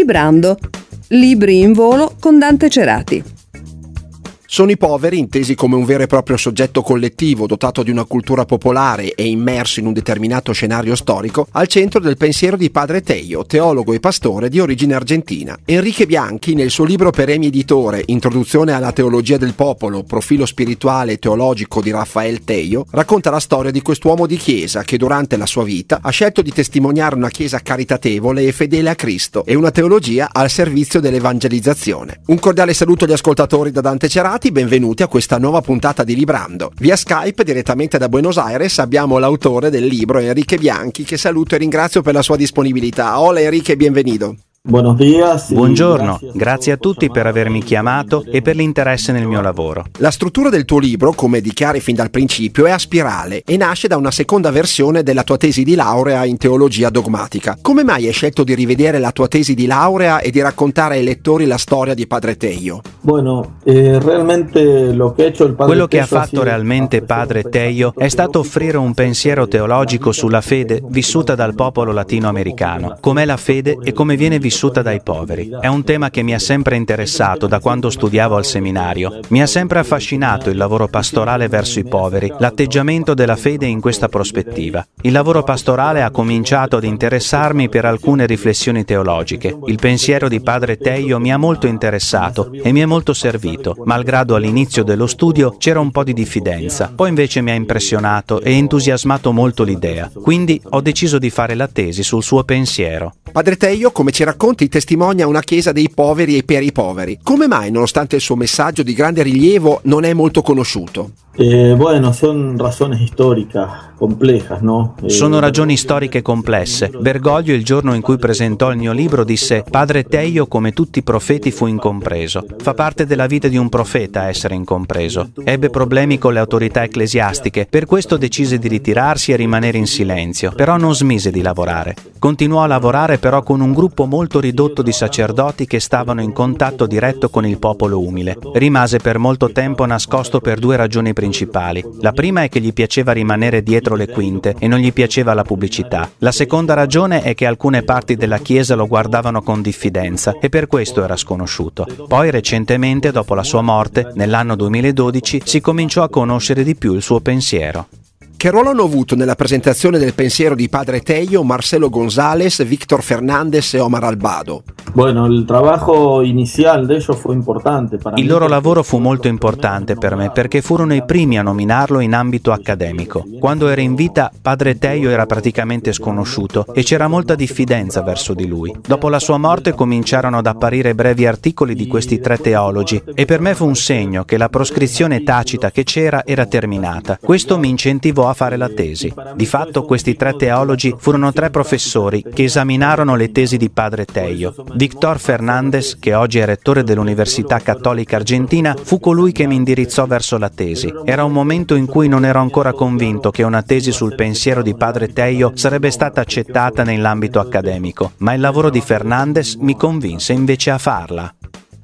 Librando. Libri in volo con Dante Cerati sono i poveri intesi come un vero e proprio soggetto collettivo dotato di una cultura popolare e immerso in un determinato scenario storico al centro del pensiero di padre Teio, teologo e pastore di origine argentina. Enrique Bianchi nel suo libro per Peremi Editore, Introduzione alla teologia del popolo, profilo spirituale e teologico di Raffaele Teio, racconta la storia di quest'uomo di chiesa che durante la sua vita ha scelto di testimoniare una chiesa caritatevole e fedele a Cristo e una teologia al servizio dell'evangelizzazione. Un cordiale saluto agli ascoltatori da Dante Cerati tutti, benvenuti a questa nuova puntata di Librando. Via Skype, direttamente da Buenos Aires, abbiamo l'autore del libro, Enrique Bianchi, che saluto e ringrazio per la sua disponibilità. Hola Enrique, benvenuto. Buongiorno, grazie a tutti per avermi chiamato e per l'interesse nel mio lavoro. La struttura del tuo libro, come dichiari fin dal principio, è a spirale e nasce da una seconda versione della tua tesi di laurea in teologia dogmatica. Come mai hai scelto di rivedere la tua tesi di laurea e di raccontare ai lettori la storia di Padre Teio? Eh, Quello che ha fatto realmente Padre Teio è stato offrire un pensiero teologico sulla fede vissuta dal popolo latinoamericano, com'è la fede e come viene vissuta vissuta dai poveri. È un tema che mi ha sempre interessato da quando studiavo al seminario. Mi ha sempre affascinato il lavoro pastorale verso i poveri, l'atteggiamento della fede in questa prospettiva. Il lavoro pastorale ha cominciato ad interessarmi per alcune riflessioni teologiche. Il pensiero di padre Teio mi ha molto interessato e mi è molto servito, malgrado all'inizio dello studio c'era un po' di diffidenza. Poi invece mi ha impressionato e entusiasmato molto l'idea. Quindi ho deciso di fare la tesi sul suo pensiero. Padre Teio, come ci racconta, racconti testimonia una chiesa dei poveri e per i poveri. Come mai, nonostante il suo messaggio di grande rilievo, non è molto conosciuto? Eh, bueno, son ragioni storiche complesse, ¿no? Eh, Sono ragioni storiche complesse. Bergoglio il giorno in cui presentò il mio libro disse Padre Teio come tutti i profeti fu incompreso. Fa parte della vita di un profeta essere incompreso. Ebbe problemi con le autorità ecclesiastiche, per questo decise di ritirarsi e rimanere in silenzio, però non smise di lavorare. Continuò a lavorare però con un gruppo molto ridotto di sacerdoti che stavano in contatto diretto con il popolo umile. Rimase per molto tempo nascosto per due ragioni principali. La prima è che gli piaceva rimanere dietro le quinte e non gli piaceva la pubblicità. La seconda ragione è che alcune parti della Chiesa lo guardavano con diffidenza e per questo era sconosciuto. Poi recentemente, dopo la sua morte, nell'anno 2012, si cominciò a conoscere di più il suo pensiero. Che ruolo hanno avuto nella presentazione del pensiero di Padre Teio, Marcelo González, Victor Fernandez e Omar Albado? Il loro lavoro fu molto importante per me perché furono i primi a nominarlo in ambito accademico. Quando era in vita, Padre Teio era praticamente sconosciuto e c'era molta diffidenza verso di lui. Dopo la sua morte cominciarono ad apparire brevi articoli di questi tre teologi e per me fu un segno che la proscrizione tacita che c'era era terminata. Questo mi incentivò a fare la tesi. Di fatto questi tre teologi furono tre professori che esaminarono le tesi di padre Teio. Victor Fernandez, che oggi è rettore dell'Università Cattolica Argentina, fu colui che mi indirizzò verso la tesi. Era un momento in cui non ero ancora convinto che una tesi sul pensiero di padre Teio sarebbe stata accettata nell'ambito accademico, ma il lavoro di Fernandez mi convinse invece a farla.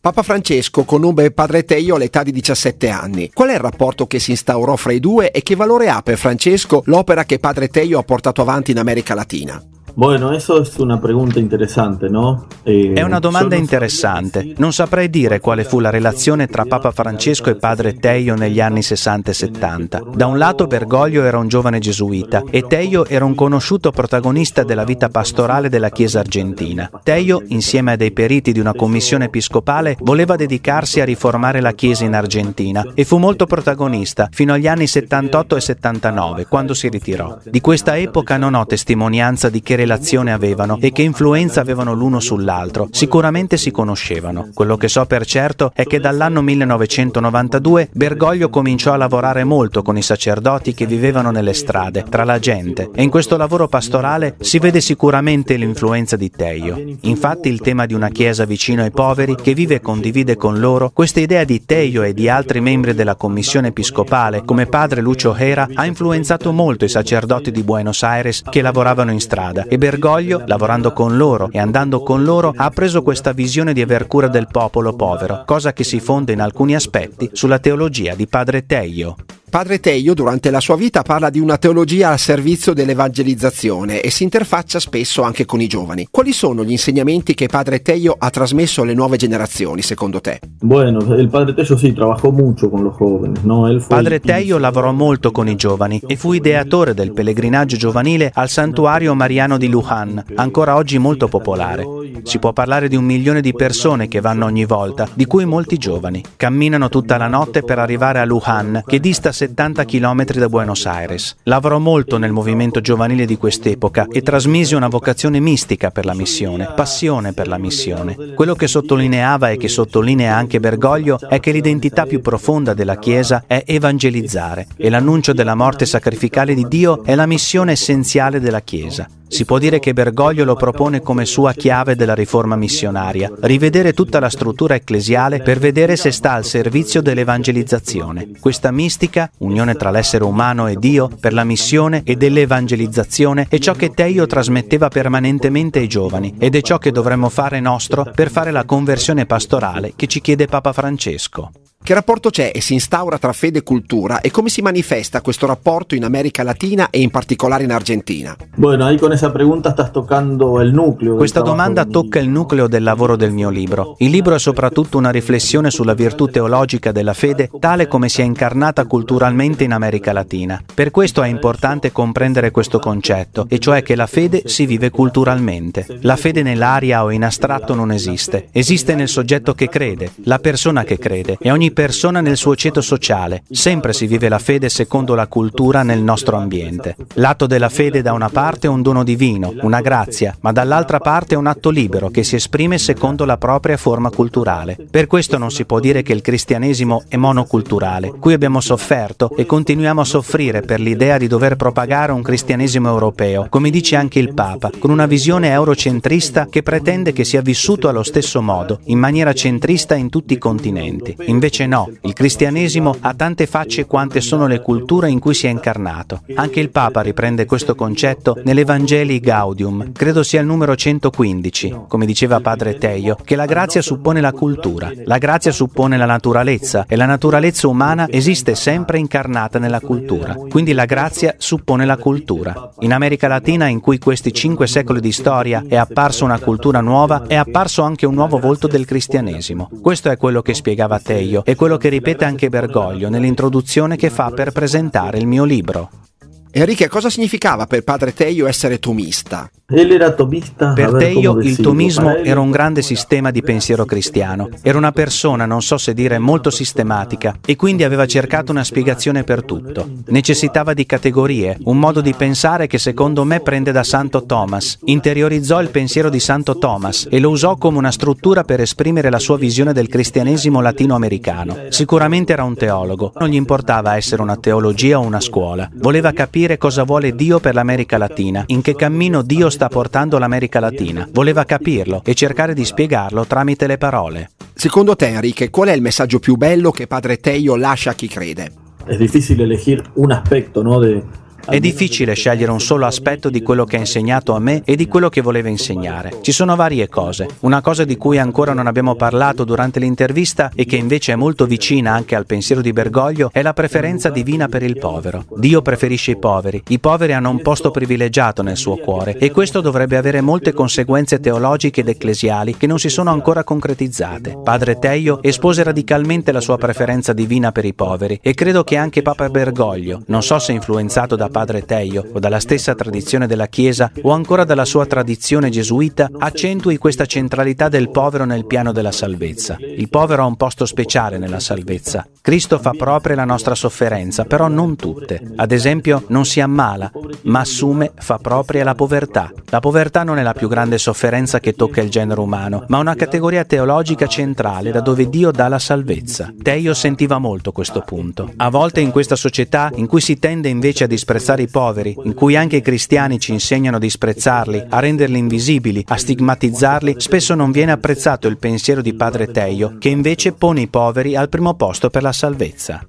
Papa Francesco conobbe padre Teio all'età di 17 anni. Qual è il rapporto che si instaurò fra i due e che valore ha per Francesco l'opera che padre Teio ha portato avanti in America Latina? Bueno, eso es una pregunta interesante, no? Eh, È una domanda interessante. Non saprei dire quale fu la relazione tra Papa Francesco e padre Teio negli anni 60 e 70. Da un lato Bergoglio era un giovane gesuita e Teio era un conosciuto protagonista della vita pastorale della Chiesa argentina. Teio, insieme a dei periti di una commissione episcopale, voleva dedicarsi a riformare la Chiesa in Argentina e fu molto protagonista fino agli anni 78 e 79, quando si ritirò. Di questa epoca non ho testimonianza di che relazione relazione avevano e che influenza avevano l'uno sull'altro. Sicuramente si conoscevano. Quello che so per certo è che dall'anno 1992 Bergoglio cominciò a lavorare molto con i sacerdoti che vivevano nelle strade, tra la gente, e in questo lavoro pastorale si vede sicuramente l'influenza di Teio. Infatti il tema di una chiesa vicino ai poveri che vive e condivide con loro, questa idea di Teio e di altri membri della commissione episcopale, come padre Lucio Hera, ha influenzato molto i sacerdoti di Buenos Aires che lavoravano in strada e Bergoglio, lavorando con loro e andando con loro, ha preso questa visione di aver cura del popolo povero, cosa che si fonda in alcuni aspetti sulla teologia di Padre Teio. Padre Teio durante la sua vita parla di una teologia al servizio dell'evangelizzazione e si interfaccia spesso anche con i giovani. Quali sono gli insegnamenti che Padre Teio ha trasmesso alle nuove generazioni, secondo te? Bueno, el Padre Teio sì, trabajó mucho con los jóvenes, no? Padre Teio lavorò molto con i giovani e fu ideatore del pellegrinaggio giovanile al santuario mariano di Lujan, ancora oggi molto popolare. Si può parlare di un milione di persone che vanno ogni volta, di cui molti giovani. Camminano tutta la notte per arrivare a Lujan, che dista 70 km da Buenos Aires. Lavorò molto nel movimento giovanile di quest'epoca e trasmise una vocazione mistica per la missione, passione per la missione. Quello che sottolineava e che sottolinea anche Bergoglio è che l'identità più profonda della Chiesa è evangelizzare e l'annuncio della morte sacrificale di Dio è la missione essenziale della Chiesa. Si può dire che Bergoglio lo propone come sua chiave della riforma missionaria, rivedere tutta la struttura ecclesiale per vedere se sta al servizio dell'evangelizzazione. Questa mistica, unione tra l'essere umano e Dio, per la missione e dell'evangelizzazione, è ciò che Teio trasmetteva permanentemente ai giovani ed è ciò che dovremmo fare nostro per fare la conversione pastorale che ci chiede Papa Francesco. Che rapporto c'è e si instaura tra fede e cultura e come si manifesta questo rapporto in America Latina e in particolare in Argentina? Questa domanda tocca il nucleo del lavoro del mio libro. Il libro è soprattutto una riflessione sulla virtù teologica della fede, tale come si è incarnata culturalmente in America Latina. Per questo è importante comprendere questo concetto, e cioè che la fede si vive culturalmente. La fede nell'aria o in astratto non esiste. Esiste nel soggetto che crede, la persona che crede, e ogni persona nel suo ceto sociale. Sempre si vive la fede secondo la cultura nel nostro ambiente. L'atto della fede da una parte è un dono divino, una grazia, ma dall'altra parte è un atto libero che si esprime secondo la propria forma culturale. Per questo non si può dire che il cristianesimo è monoculturale. Qui abbiamo sofferto e continuiamo a soffrire per l'idea di dover propagare un cristianesimo europeo, come dice anche il Papa, con una visione eurocentrista che pretende che sia vissuto allo stesso modo, in maniera centrista in tutti i continenti. Invece Invece no, il cristianesimo ha tante facce quante sono le culture in cui si è incarnato. Anche il Papa riprende questo concetto nell'Evangelii Gaudium, credo sia il numero 115, come diceva padre Teio, che la grazia suppone la cultura, la grazia suppone la naturalezza e la naturalezza umana esiste sempre incarnata nella cultura. Quindi la grazia suppone la cultura. In America Latina, in cui questi cinque secoli di storia è apparsa una cultura nuova, è apparso anche un nuovo volto del cristianesimo. Questo è quello che spiegava Teio è quello che ripete anche Bergoglio nell'introduzione che fa per presentare il mio libro. Enrique, cosa significava per padre Teio essere tomista? Per Teio il tomismo era un grande sistema di pensiero cristiano. Era una persona, non so se dire, molto sistematica e quindi aveva cercato una spiegazione per tutto. Necessitava di categorie, un modo di pensare che secondo me prende da Santo Thomas. Interiorizzò il pensiero di Santo Thomas e lo usò come una struttura per esprimere la sua visione del cristianesimo latinoamericano. Sicuramente era un teologo, non gli importava essere una teologia o una scuola. Voleva capire capire cosa vuole Dio per l'America Latina, in che cammino Dio sta portando l'America Latina. Voleva capirlo e cercare di spiegarlo tramite le parole. Secondo te, Enrique, qual è il messaggio più bello che padre Teio lascia a chi crede? È difficile elegir un aspetto no, de, è difficile scegliere un solo aspetto di quello che ha insegnato a me e di quello che voleva insegnare. Ci sono varie cose. Una cosa di cui ancora non abbiamo parlato durante l'intervista e che invece è molto vicina anche al pensiero di Bergoglio è la preferenza divina per il povero. Dio preferisce i poveri. I poveri hanno un posto privilegiato nel suo cuore e questo dovrebbe avere molte conseguenze teologiche ed ecclesiali che non si sono ancora concretizzate. Padre Teio espose radicalmente la sua preferenza divina per i poveri e credo che anche Papa Bergoglio, non so se influenzato da Papa padre Teio o dalla stessa tradizione della Chiesa o ancora dalla sua tradizione gesuita, accentui questa centralità del povero nel piano della salvezza. Il povero ha un posto speciale nella salvezza. Cristo fa propria la nostra sofferenza, però non tutte. Ad esempio, non si ammala, ma assume, fa propria la povertà. La povertà non è la più grande sofferenza che tocca il genere umano, ma una categoria teologica centrale da dove Dio dà la salvezza. Teio sentiva molto questo punto. A volte in questa società, in cui si tende invece a disprezzare i poveri, in cui anche i cristiani ci insegnano a disprezzarli, a renderli invisibili, a stigmatizzarli, spesso non viene apprezzato il pensiero di padre Teio, che invece pone i poveri al primo posto per la salvezza.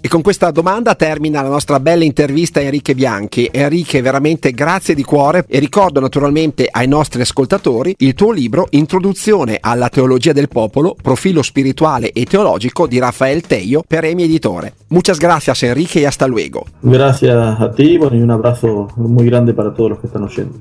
E con questa domanda termina la nostra bella intervista a Enrique Bianchi. Enrique, veramente grazie di cuore e ricordo naturalmente ai nostri ascoltatori il tuo libro Introduzione alla teologia del popolo, profilo spirituale e teologico di Raffaele Teio per Emi Editore. Muchas gracias Enrique e hasta luego. Grazie a ti e un abbraccio muy grande para todos los que están oyendo.